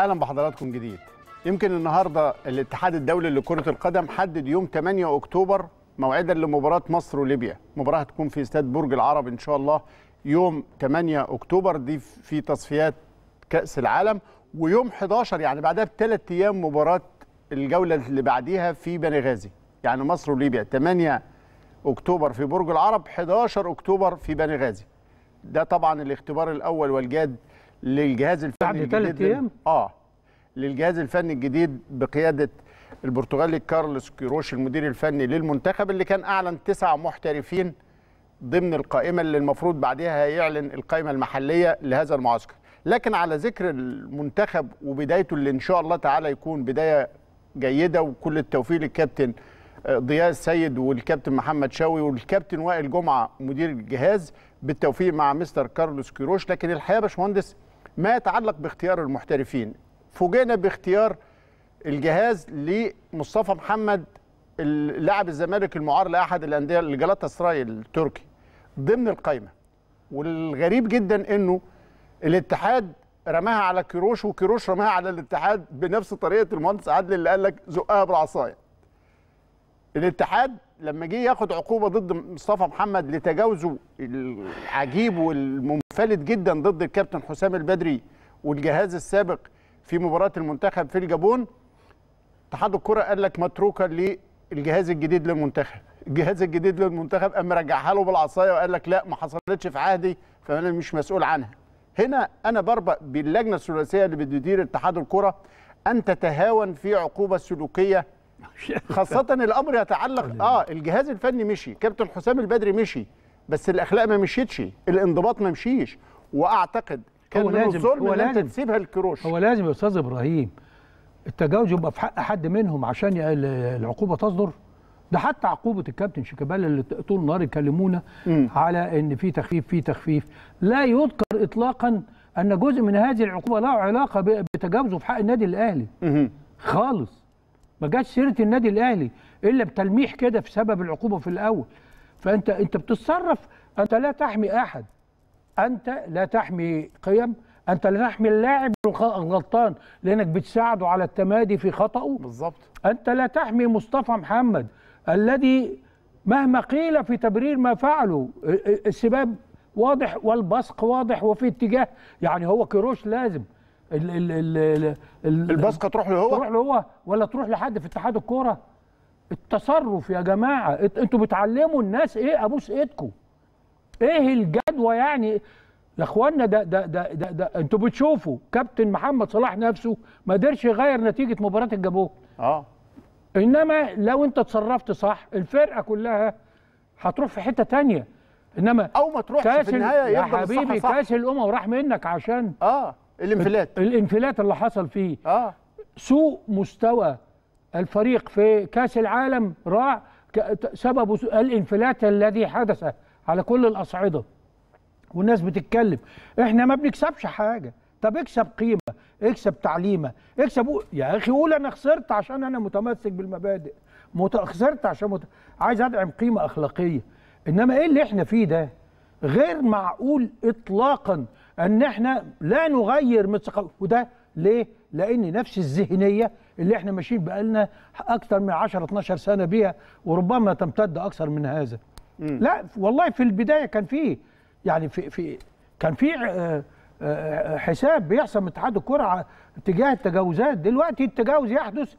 اهلا بحضراتكم جديد يمكن النهارده الاتحاد الدولي لكره القدم حدد يوم 8 اكتوبر موعدا لمباراه مصر وليبيا مباراه هتكون في استاد برج العرب ان شاء الله يوم 8 اكتوبر دي في تصفيات كاس العالم ويوم 11 يعني بعدها بثلاث ايام مباراه الجوله اللي بعديها في بنغازي يعني مصر وليبيا 8 اكتوبر في برج العرب 11 اكتوبر في بنغازي ده طبعا الاختبار الاول والجاد للجهاز الفني بعد ثلاث ايام اه للجهاز الفني الجديد بقياده البرتغالي كارلوس كيروش المدير الفني للمنتخب اللي كان اعلن تسع محترفين ضمن القائمه اللي المفروض بعدها هيعلن القائمه المحليه لهذا المعسكر لكن على ذكر المنتخب وبدايته اللي ان شاء الله تعالى يكون بدايه جيده وكل التوفيق للكابتن آه، ضياء السيد والكابتن محمد شاوي والكابتن وائل جمعه مدير الجهاز بالتوفيق مع مستر كارلوس كيروش لكن الحقيقه يا باشمهندس ما يتعلق باختيار المحترفين فوجئنا باختيار الجهاز لمصطفى محمد اللاعب الزمالك المعار لاحد الانديه لجلاتا سراي التركي ضمن القايمه والغريب جدا انه الاتحاد رماها على كيروش وكيروش رماها على الاتحاد بنفس طريقه المهندس عادل اللي قال لك زقها بالعصايه الاتحاد لما جه ياخد عقوبه ضد مصطفى محمد لتجاوزه العجيب والممتاز فلت جدا ضد الكابتن حسام البدري والجهاز السابق في مباراه المنتخب في الجابون اتحاد الكره قال لك متروكه للجهاز الجديد للمنتخب الجهاز الجديد للمنتخب قام رجعها له بالعصايه وقال لك لا ما حصلتش في عهدي فانا مش مسؤول عنها هنا انا بربأ باللجنه الثلاثيه اللي بتدير اتحاد الكره ان تتهاون في عقوبه سلوكيه خاصه الامر يتعلق اه الجهاز الفني مشي كابتن حسام البدري مشي بس الاخلاق ما مشيتش الانضباط ما مشيش واعتقد كان هو لازم الظلم هو لازم تسيبها الكروش هو لازم يا استاذ ابراهيم التجاوز يبقى في حق حد منهم عشان العقوبه تصدر ده حتى عقوبه الكابتن شيكابالا اللي طول النهار يكلمونا على ان في تخفيف في تخفيف لا يذكر اطلاقا ان جزء من هذه العقوبه له علاقه بتجاوزه في حق النادي الاهلي خالص ما جاتش سيره النادي الاهلي الا بتلميح كده في سبب العقوبه في الاول فانت انت بتتصرف انت لا تحمي احد انت لا تحمي قيم انت لا تحمي اللاعب الغلطان لانك بتساعده على التمادي في خطأه بالظبط انت لا تحمي مصطفى محمد الذي مهما قيل في تبرير ما فعله السباب واضح والبصق واضح وفي اتجاه يعني هو كيروش لازم الباسكه البصقه تروح له هو تروح له هو ولا تروح لحد في اتحاد الكوره التصرف يا جماعه انتوا بتعلموا الناس ايه ابوس ايدكم ايه الجدوى يعني يا اخوانا ده ده ده ده, ده انتوا بتشوفوا كابتن محمد صلاح نفسه ما قدرش يغير نتيجه مباراه الجابوه اه انما لو انت اتصرفت صح الفرقه كلها هتروح في حته تانية انما او ما تروحش في النهايه يا حبيبي صح كاس الامم وراح منك عشان اه الانفلات الانفلات اللي حصل فيه اه سوء مستوى الفريق في كاس العالم راع سبب الانفلات الذي حدث على كل الاصعده والناس بتتكلم احنا ما بنكسبش حاجه طب اكسب قيمه اكسب تعليمه اكسب يا اخي قول انا خسرت عشان انا متمسك بالمبادئ مت... خسرت عشان مت... عايز ادعم قيمه اخلاقيه انما ايه اللي احنا فيه ده غير معقول اطلاقا ان احنا لا نغير من وده ليه لان نفس الذهنيه اللي احنا ماشيين بقالنا اكثر من 10 12 سنه بيها وربما تمتد اكثر من هذا مم. لا والله في البدايه كان في يعني في في كان في آه، آه، حساب بيحصل من اتحاد الكره تجاه التجاوزات دلوقتي التجاوز يحدث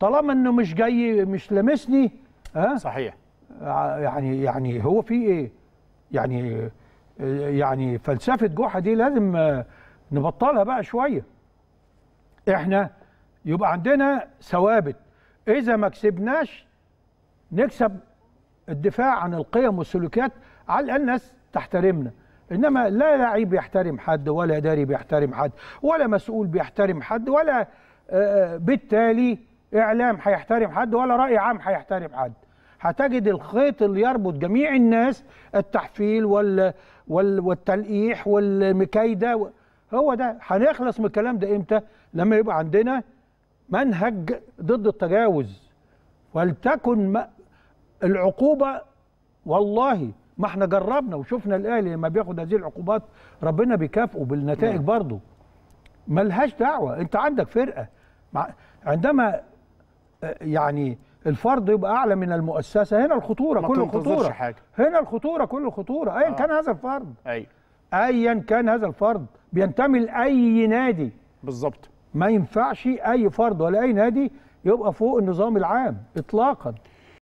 طالما انه مش جاي مش لامسني ها أه؟ صحيح يعني يعني هو في ايه يعني آه، يعني فلسفه جوحه دي لازم نبطلها بقى شويه احنا يبقى عندنا ثوابت اذا ما كسبناش نكسب الدفاع عن القيم والسلوكيات على الاقل الناس تحترمنا انما لا لعيب بيحترم حد ولا اداري بيحترم حد ولا مسؤول بيحترم حد ولا آه، آه، بالتالي اعلام هيحترم حد ولا راي عام هيحترم حد هتجد الخيط اللي يربط جميع الناس التحفيل وال وال والتلقيح والمكايده هو ده هنخلص من الكلام ده امتى لما يبقى عندنا منهج ضد التجاوز ولتكن العقوبه والله ما احنا جربنا وشفنا الاهلي لما بياخد هذه العقوبات ربنا بيكافئه بالنتائج نعم. برضه ملهاش دعوه انت عندك فرقه عندما آه، يعني الفرد يبقى اعلى من المؤسسه هنا الخطوره كل الخطوره حاجة. هنا الخطوره كل الخطوره ايا آه. كان هذا الفرد ايوه ايا كان هذا الفرد بينتمي لاي نادي بالظبط ما ينفعش اي فرد ولا اي نادي يبقى فوق النظام العام اطلاقا